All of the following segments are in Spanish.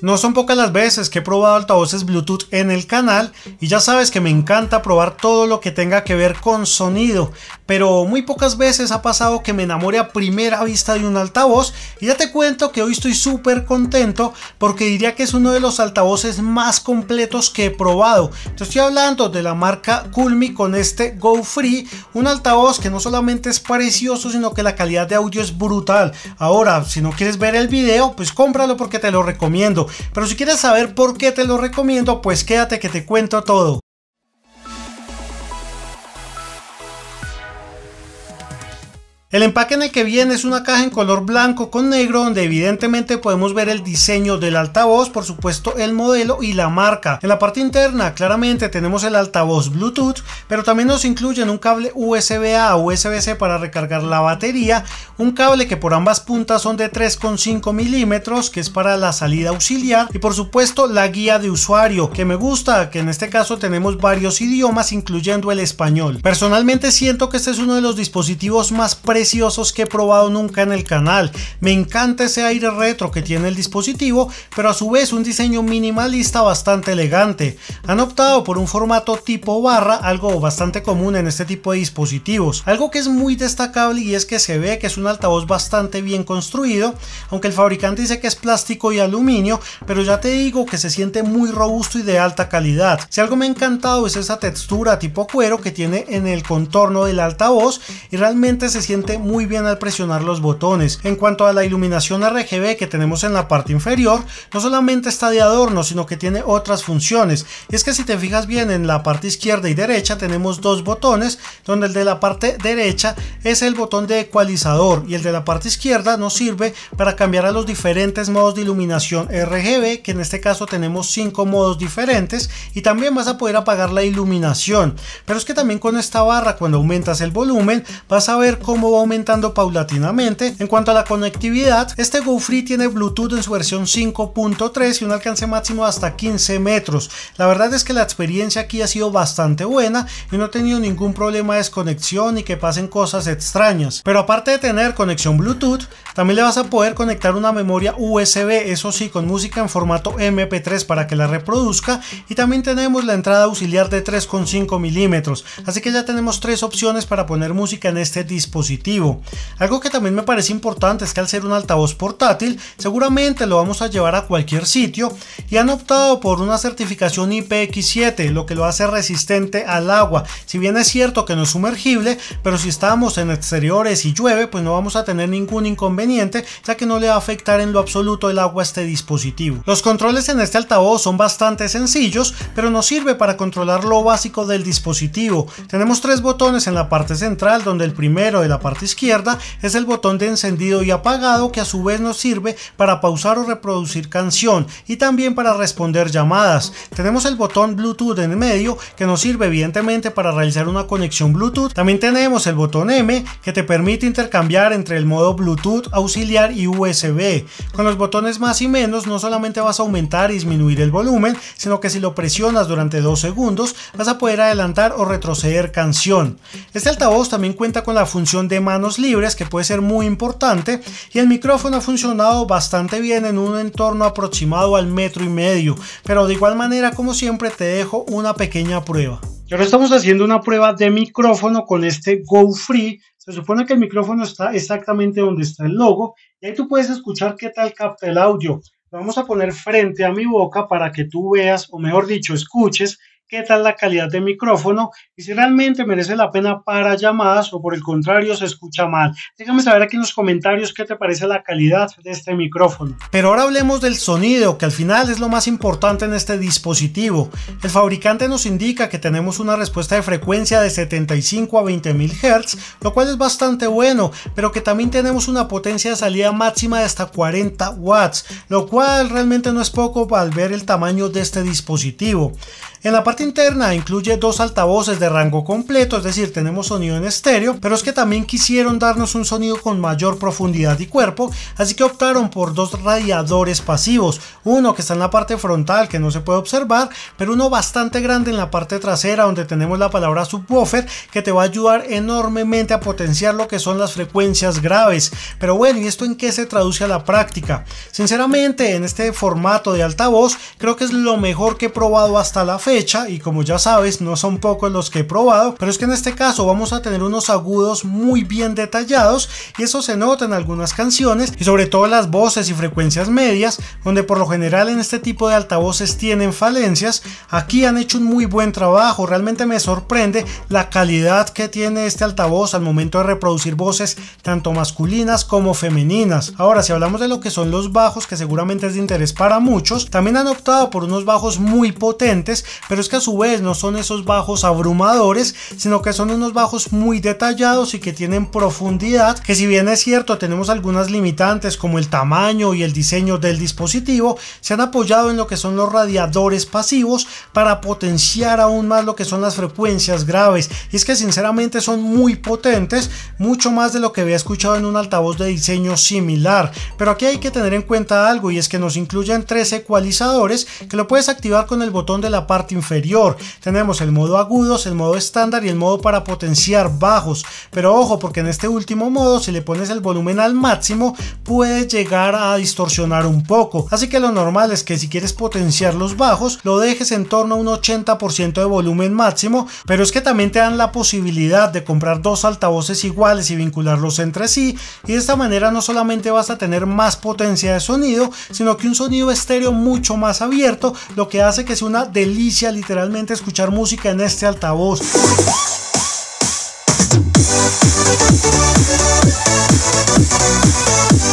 No son pocas las veces que he probado altavoces Bluetooth en el canal y ya sabes que me encanta probar todo lo que tenga que ver con sonido, pero muy pocas veces ha pasado que me enamore a primera vista de un altavoz y ya te cuento que hoy estoy súper contento porque diría que es uno de los altavoces más completos que he probado. Te estoy hablando de la marca KULMI con este Go Free, un altavoz que no solamente es precioso sino que la calidad de audio es brutal. Ahora, si no quieres ver el video, pues cómpralo porque te lo recomiendo pero si quieres saber por qué te lo recomiendo, pues quédate que te cuento todo. El empaque en el que viene es una caja en color blanco con negro donde evidentemente podemos ver el diseño del altavoz, por supuesto el modelo y la marca. En la parte interna claramente tenemos el altavoz Bluetooth, pero también nos incluyen un cable USB A o USB-C para recargar la batería, un cable que por ambas puntas son de 3,5 milímetros que es para la salida auxiliar y por supuesto la guía de usuario que me gusta, que en este caso tenemos varios idiomas incluyendo el español. Personalmente siento que este es uno de los dispositivos más pre preciosos que he probado nunca en el canal. Me encanta ese aire retro que tiene el dispositivo, pero a su vez un diseño minimalista bastante elegante. Han optado por un formato tipo barra, algo bastante común en este tipo de dispositivos. Algo que es muy destacable y es que se ve que es un altavoz bastante bien construido, aunque el fabricante dice que es plástico y aluminio, pero ya te digo que se siente muy robusto y de alta calidad. Si algo me ha encantado es esa textura tipo cuero que tiene en el contorno del altavoz y realmente se siente muy bien al presionar los botones. En cuanto a la iluminación RGB que tenemos en la parte inferior, no solamente está de adorno, sino que tiene otras funciones. es que si te fijas bien en la parte izquierda y derecha tenemos dos botones, donde el de la parte derecha es el botón de ecualizador y el de la parte izquierda nos sirve para cambiar a los diferentes modos de iluminación RGB, que en este caso tenemos cinco modos diferentes y también vas a poder apagar la iluminación. Pero es que también con esta barra cuando aumentas el volumen vas a ver cómo aumentando paulatinamente. En cuanto a la conectividad, este GoFree tiene Bluetooth en su versión 5.3 y un alcance máximo hasta 15 metros. La verdad es que la experiencia aquí ha sido bastante buena y no he tenido ningún problema de desconexión y que pasen cosas extrañas. Pero aparte de tener conexión Bluetooth, también le vas a poder conectar una memoria USB, eso sí, con música en formato MP3 para que la reproduzca y también tenemos la entrada auxiliar de 3,5 milímetros. Así que ya tenemos tres opciones para poner música en este dispositivo. Algo que también me parece importante es que al ser un altavoz portátil, seguramente lo vamos a llevar a cualquier sitio y han optado por una certificación IPX7, lo que lo hace resistente al agua. Si bien es cierto que no es sumergible, pero si estamos en exteriores y llueve, pues no vamos a tener ningún inconveniente, ya que no le va a afectar en lo absoluto el agua a este dispositivo. Los controles en este altavoz son bastante sencillos, pero nos sirve para controlar lo básico del dispositivo. Tenemos tres botones en la parte central, donde el primero de la parte izquierda es el botón de encendido y apagado que a su vez nos sirve para pausar o reproducir canción y también para responder llamadas. Tenemos el botón Bluetooth en el medio que nos sirve evidentemente para realizar una conexión Bluetooth. También tenemos el botón M que te permite intercambiar entre el modo Bluetooth auxiliar y USB. Con los botones más y menos no solamente vas a aumentar y disminuir el volumen, sino que si lo presionas durante dos segundos vas a poder adelantar o retroceder canción. Este altavoz también cuenta con la función de manos libres que puede ser muy importante y el micrófono ha funcionado bastante bien en un entorno aproximado al metro y medio, pero de igual manera como siempre te dejo una pequeña prueba. Y ahora estamos haciendo una prueba de micrófono con este Go Free. Se supone que el micrófono está exactamente donde está el logo y ahí tú puedes escuchar qué tal capta el audio. Lo vamos a poner frente a mi boca para que tú veas, o mejor dicho, escuches qué tal la calidad de micrófono y si realmente merece la pena para llamadas o por el contrario se escucha mal. Déjame saber aquí en los comentarios qué te parece la calidad de este micrófono. Pero ahora hablemos del sonido, que al final es lo más importante en este dispositivo. El fabricante nos indica que tenemos una respuesta de frecuencia de 75 a 20 mil Hz, lo cual es bastante bueno, pero que también tenemos una potencia de salida máxima de hasta 40 watts, lo cual realmente no es poco al ver el tamaño de este dispositivo. En la parte interna incluye dos altavoces de rango completo, es decir, tenemos sonido en estéreo, pero es que también quisieron darnos un sonido con mayor profundidad y cuerpo, así que optaron por dos radiadores pasivos, uno que está en la parte frontal que no se puede observar, pero uno bastante grande en la parte trasera donde tenemos la palabra subwoofer que te va a ayudar enormemente a potenciar lo que son las frecuencias graves. Pero bueno, ¿y esto en qué se traduce a la práctica? Sinceramente, en este formato de altavoz creo que es lo mejor que he probado hasta la fecha y como ya sabes no son pocos los que he probado, pero es que en este caso vamos a tener unos agudos muy bien detallados y eso se nota en algunas canciones y sobre todo las voces y frecuencias medias, donde por lo general en este tipo de altavoces tienen falencias, aquí han hecho un muy buen trabajo, realmente me sorprende la calidad que tiene este altavoz al momento de reproducir voces tanto masculinas como femeninas. Ahora si hablamos de lo que son los bajos, que seguramente es de interés para muchos, también han optado por unos bajos muy potentes, pero es que a su vez no son esos bajos abrumadores, sino que son unos bajos muy detallados y que tienen profundidad, que si bien es cierto tenemos algunas limitantes como el tamaño y el diseño del dispositivo, se han apoyado en lo que son los radiadores pasivos para potenciar aún más lo que son las frecuencias graves. Y es que sinceramente son muy potentes, mucho más de lo que había escuchado en un altavoz de diseño similar. Pero aquí hay que tener en cuenta algo y es que nos incluyen tres ecualizadores que lo puedes activar con el botón de la parte inferior tenemos el modo agudos, el modo estándar y el modo para potenciar bajos. Pero ojo, porque en este último modo, si le pones el volumen al máximo, puede llegar a distorsionar un poco. Así que lo normal es que si quieres potenciar los bajos, lo dejes en torno a un 80% de volumen máximo. Pero es que también te dan la posibilidad de comprar dos altavoces iguales y vincularlos entre sí. Y de esta manera no solamente vas a tener más potencia de sonido, sino que un sonido estéreo mucho más abierto, lo que hace que sea una delicia literalmente escuchar música en este altavoz.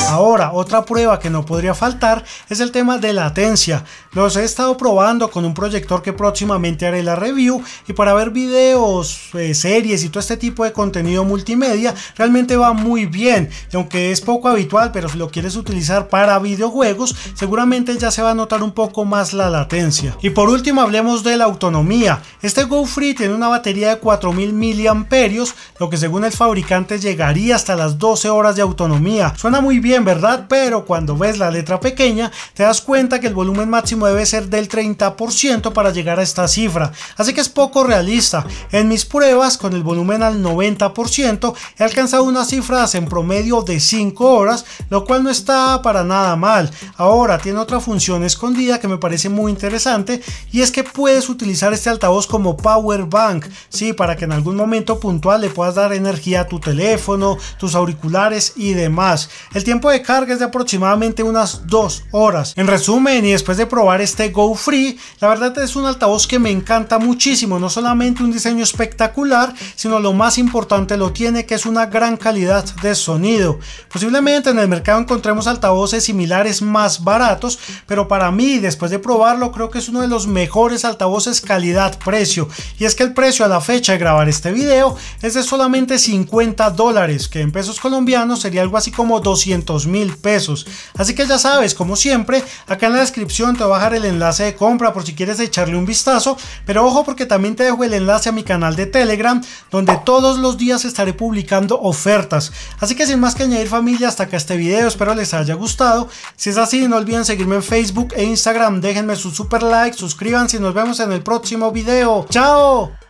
Ahora, otra prueba que no podría faltar es el tema de latencia. Los he estado probando con un proyector que próximamente haré la review y para ver videos, eh, series y todo este tipo de contenido multimedia realmente va muy bien. aunque es poco habitual, pero si lo quieres utilizar para videojuegos, seguramente ya se va a notar un poco más la latencia. Y por último hablemos de la autonomía. Este GoFree tiene una batería de 4000 mAh, lo que se según el fabricante llegaría hasta las 12 horas de autonomía. Suena muy bien, ¿verdad? Pero cuando ves la letra pequeña, te das cuenta que el volumen máximo debe ser del 30% para llegar a esta cifra. Así que es poco realista. En mis pruebas, con el volumen al 90%, he alcanzado unas cifras en promedio de 5 horas, lo cual no está para nada mal. Ahora, tiene otra función escondida que me parece muy interesante y es que puedes utilizar este altavoz como power bank, sí, para que en algún momento puntual le puedas dar energía tu teléfono, tus auriculares y demás. El tiempo de carga es de aproximadamente unas 2 horas. En resumen, y después de probar este Go Free, la verdad es un altavoz que me encanta muchísimo. No solamente un diseño espectacular, sino lo más importante lo tiene que es una gran calidad de sonido. Posiblemente en el mercado encontremos altavoces similares más baratos, pero para mí, después de probarlo, creo que es uno de los mejores altavoces calidad-precio. Y es que el precio a la fecha de grabar este video es de solamente 50 dólares, que en pesos colombianos sería algo así como 200 mil pesos. Así que ya sabes, como siempre, acá en la descripción te voy a dejar el enlace de compra por si quieres echarle un vistazo, pero ojo porque también te dejo el enlace a mi canal de Telegram, donde todos los días estaré publicando ofertas. Así que sin más que añadir familia, hasta acá este video, espero les haya gustado. Si es así, no olviden seguirme en Facebook e Instagram, déjenme su super like, suscríbanse y nos vemos en el próximo video. ¡Chao!